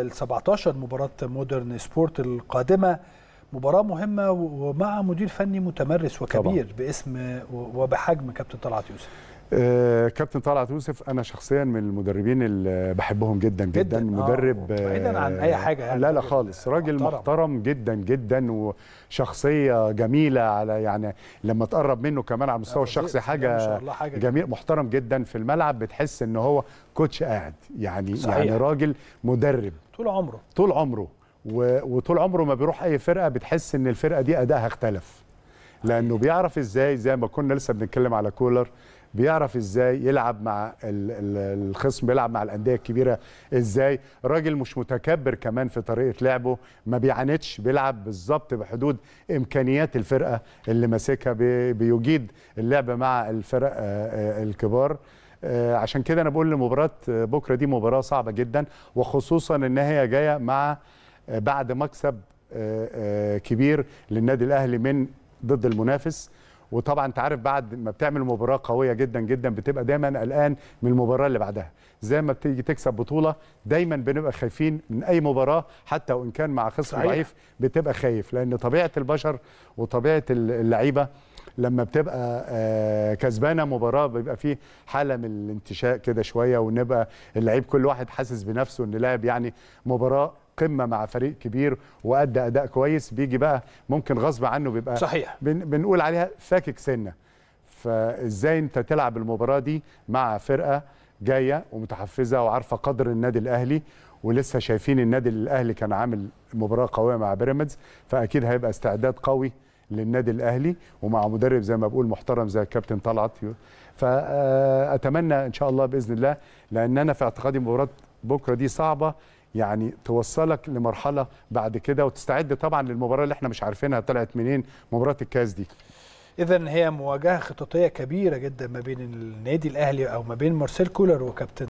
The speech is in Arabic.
ال 17 مباراه مودرن سبورت القادمه مباراه مهمه ومع مدير فني متمرس وكبير طبعا. باسم وبحجم كابتن طلعت يوسف آه، كابتن طلعت يوسف انا شخصيا من المدربين اللي بحبهم جدا جدا, جداً. آه، مدرب آه، بعيدا عن اي حاجه يعني لا لا خالص راجل محترم. محترم جدا جدا وشخصيه جميله على يعني لما تقرب منه كمان على المستوى الشخصي حاجه, حاجة جميل محترم جدا في الملعب بتحس ان هو كوتش قاعد يعني, يعني صحيح. يعني راجل مدرب طول عمره طول عمره وطول عمره ما بيروح اي فرقه بتحس ان الفرقه دي ادائها اختلف لانه بيعرف ازاي زي ما كنا لسه بنتكلم على كولر بيعرف ازاي يلعب مع الخصم بيلعب مع الانديه الكبيره ازاي راجل مش متكبر كمان في طريقه لعبه ما بيعاندش بيلعب بالظبط بحدود امكانيات الفرقه اللي ماسكها بيجيد اللعب مع الفرق آه، آه، الكبار آه، عشان كده انا بقول لمباراه بكره دي مباراه صعبه جدا وخصوصا ان هي جايه مع بعد مكسب كبير للنادي الاهلي من ضد المنافس وطبعا انت عارف بعد ما بتعمل مباراه قويه جدا جدا بتبقى دايما قلقان من المباراه اللي بعدها زي ما بتيجي تكسب بطوله دايما بنبقى خايفين من اي مباراه حتى وان كان مع خصم ضعيف بتبقى خايف لان طبيعه البشر وطبيعه اللعيبه لما بتبقى آه، كسبانه مباراه بيبقى فيه حاله من الانتشاء كده شويه ونبقى اللعيب كل واحد حاسس بنفسه ان لاعب يعني مباراه قمه مع فريق كبير وادى اداء كويس بيجي بقى ممكن غصب عنه بيبقى صحيح بن بنقول عليها فاكك سنه فازاي انت تلعب المباراه دي مع فرقه جايه ومتحفزه وعارفه قدر النادي الاهلي ولسه شايفين النادي الاهلي كان عامل مباراه قويه مع بيراميدز فاكيد هيبقى استعداد قوي للنادي الاهلي ومع مدرب زي ما بقول محترم زي الكابتن طلعت فاتمنى آه، ان شاء الله باذن الله لان انا في اعتقادي مباراه بكره دي صعبه يعني توصلك لمرحله بعد كده وتستعد طبعا للمباراه اللي احنا مش عارفينها طلعت منين مباراه الكاس دي اذا هي مواجهه خططيه كبيره جدا ما بين النادي الاهلي او ما بين مارسيل كولر وكابتن